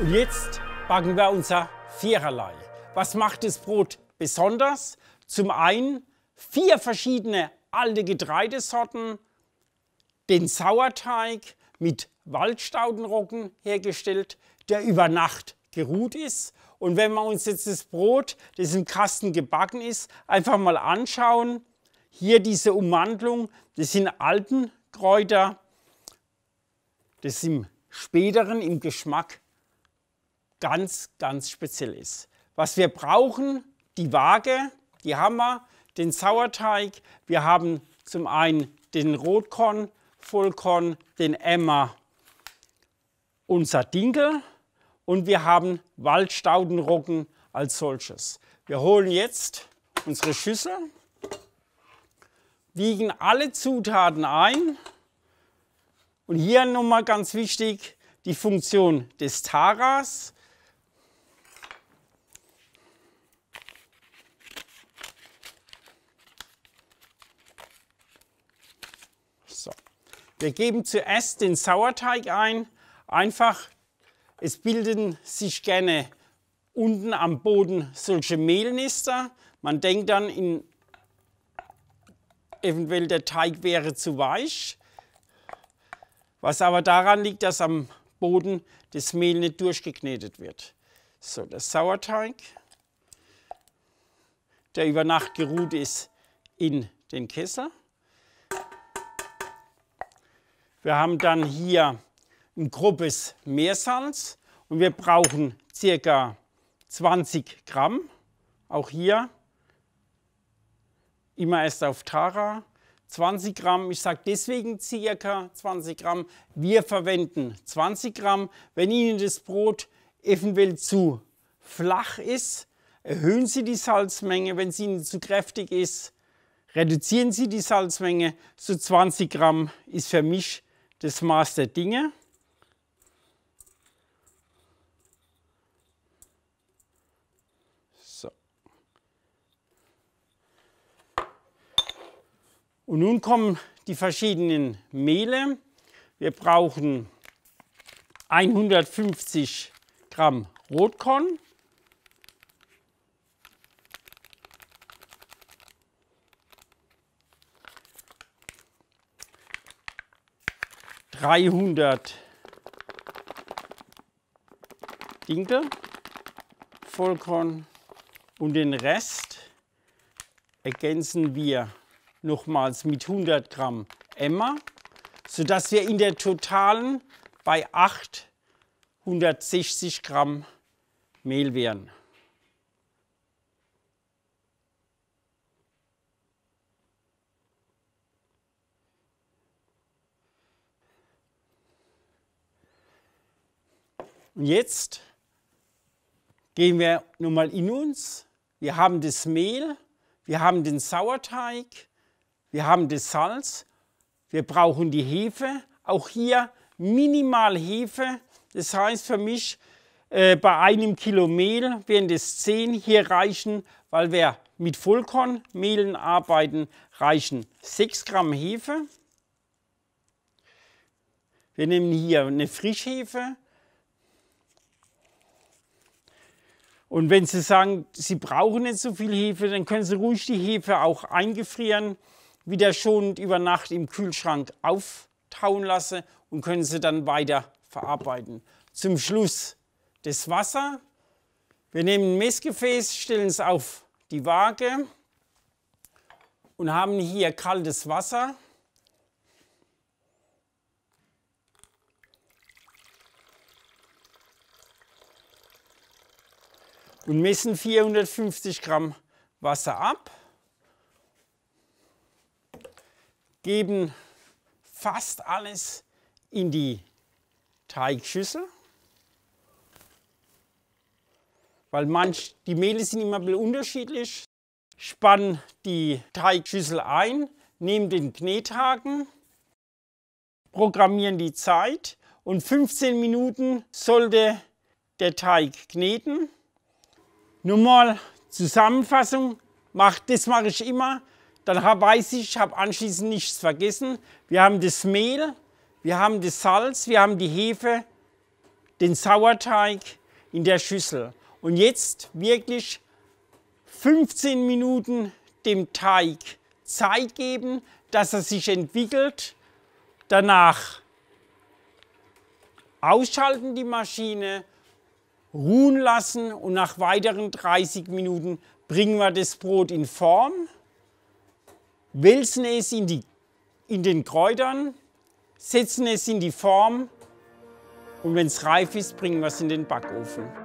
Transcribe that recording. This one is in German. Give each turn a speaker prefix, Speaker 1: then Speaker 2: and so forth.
Speaker 1: Und jetzt backen wir unser Viererlei. Was macht das Brot besonders? Zum einen vier verschiedene alte Getreidesorten, den Sauerteig mit Waldstaudenrocken hergestellt, der über Nacht geruht ist. Und wenn wir uns jetzt das Brot, das im Kasten gebacken ist, einfach mal anschauen, hier diese Ummantelung, das sind Altenkräuter, das im späteren im Geschmack ganz, ganz speziell ist. Was wir brauchen, die Waage, die Hammer, den Sauerteig. Wir haben zum einen den Rotkorn, Vollkorn, den Emmer, unser Dinkel und wir haben Waldstaudenrocken als solches. Wir holen jetzt unsere Schüssel, wiegen alle Zutaten ein und hier nochmal ganz wichtig die Funktion des Taras. Wir geben zuerst den Sauerteig ein. Einfach, es bilden sich gerne unten am Boden solche Mehlnester. Man denkt dann, in, eventuell der Teig wäre zu weich. Was aber daran liegt, dass am Boden das Mehl nicht durchgeknetet wird. So, der Sauerteig, der über Nacht geruht ist, in den Kessel. Wir haben dann hier ein grobes Meersalz und wir brauchen circa 20 Gramm. Auch hier immer erst auf Tara. 20 Gramm, ich sage deswegen circa 20 Gramm. Wir verwenden 20 Gramm. Wenn Ihnen das Brot eventuell zu flach ist, erhöhen Sie die Salzmenge. Wenn es Ihnen zu kräftig ist, reduzieren Sie die Salzmenge. So 20 Gramm ist für mich das Maß der Dinge. So. Und nun kommen die verschiedenen Mehle. Wir brauchen 150 Gramm Rotkorn, 300 Dinkel, Vollkorn und den Rest ergänzen wir nochmals mit 100 Gramm Emma, sodass wir in der totalen bei 860 Gramm Mehl wären. Und jetzt gehen wir nun mal in uns. Wir haben das Mehl, wir haben den Sauerteig, wir haben das Salz, wir brauchen die Hefe. Auch hier minimal Hefe. Das heißt für mich, äh, bei einem Kilo Mehl werden das 10 hier reichen, weil wir mit Vollkornmehlen arbeiten, reichen 6 Gramm Hefe. Wir nehmen hier eine Frischhefe, Und wenn Sie sagen, Sie brauchen nicht so viel Hefe, dann können Sie ruhig die Hefe auch eingefrieren, wieder schonend über Nacht im Kühlschrank auftauen lassen und können sie dann weiter verarbeiten. Zum Schluss das Wasser. Wir nehmen ein Messgefäß, stellen es auf die Waage und haben hier kaltes Wasser. und messen 450 Gramm Wasser ab, geben fast alles in die Teigschüssel, weil manch, die Mehle sind immer ein bisschen unterschiedlich. Spannen die Teigschüssel ein, nehmen den Knethaken, programmieren die Zeit und 15 Minuten sollte der Teig kneten. Nur mal Zusammenfassung, mach, das mache ich immer. Dann weiß ich, ich habe anschließend nichts vergessen. Wir haben das Mehl, wir haben das Salz, wir haben die Hefe, den Sauerteig in der Schüssel. Und jetzt wirklich 15 Minuten dem Teig Zeit geben, dass er sich entwickelt. Danach ausschalten die Maschine ruhen lassen und nach weiteren 30 Minuten bringen wir das Brot in Form, wälzen es in, die, in den Kräutern, setzen es in die Form und wenn es reif ist, bringen wir es in den Backofen.